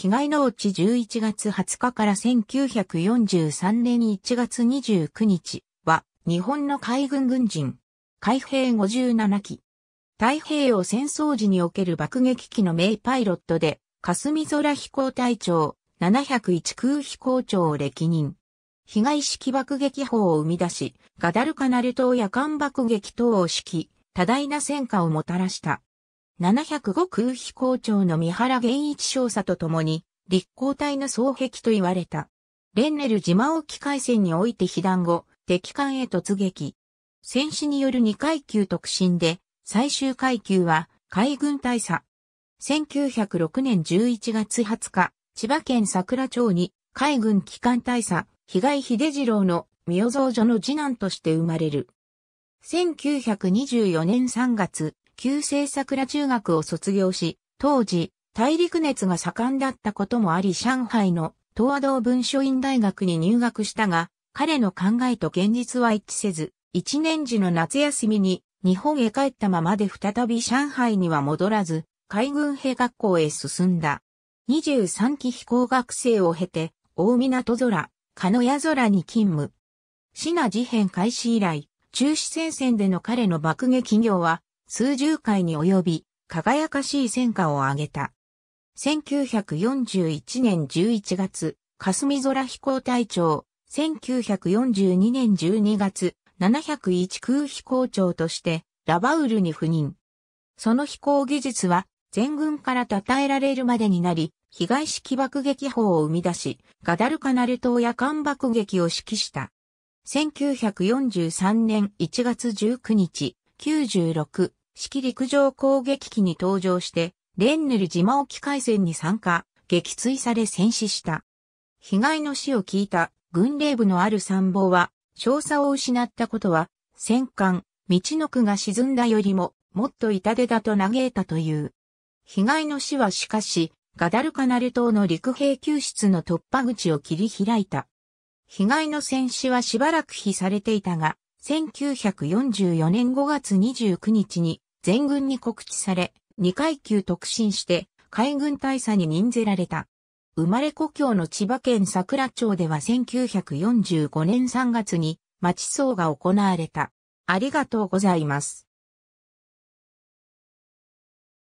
被害農地11月20日から1943年1月29日は日本の海軍軍人、海兵57機。太平洋戦争時における爆撃機の名パイロットで、霞空飛行隊長、701空飛行長を歴任。被害式爆撃砲を生み出し、ガダルカナル島や艦爆撃等を指揮、多大な戦果をもたらした。705空飛校長の三原源一少佐と共に、立交隊の双壁と言われた。レンネル島沖海戦において被弾後、敵艦へ突撃。戦死による2階級特進で、最終階級は海軍大佐。1906年11月20日、千葉県桜町に海軍機関大佐、被害秀次郎の御代蔵女の次男として生まれる。1924年3月、旧制桜中学を卒業し、当時、大陸熱が盛んだったこともあり上海の東亜道文書院大学に入学したが、彼の考えと現実は一致せず、一年時の夏休みに日本へ帰ったままで再び上海には戻らず、海軍兵学校へ進んだ。23期飛行学生を経て、大港空、鹿屋空に勤務。シナ事変開始以来、中止戦線での彼の爆撃業は、数十回に及び、輝かしい戦果を挙げた。1941年11月、霞空飛行隊長、1942年12月、701空飛行長として、ラバウルに赴任。その飛行技術は、全軍から称えられるまでになり、東式爆撃砲を生み出し、ガダルカナル島や艦爆撃を指揮した。1943年1月19日、96式陸上攻撃機に登場して、レンヌル島沖海戦に参加、撃墜され戦死した。被害の死を聞いた軍令部のある参謀は、少佐を失ったことは、戦艦、道の区が沈んだよりも、もっと痛手だと嘆いたという。被害の死はしかし、ガダルカナル島の陸兵救出の突破口を切り開いた。被害の戦死はしばらく被されていたが、1944年5月29日に全軍に告知され、2階級特進して、海軍大佐に任ぜられた。生まれ故郷の千葉県桜町では1945年3月に町葬が行われた。ありがとうございます。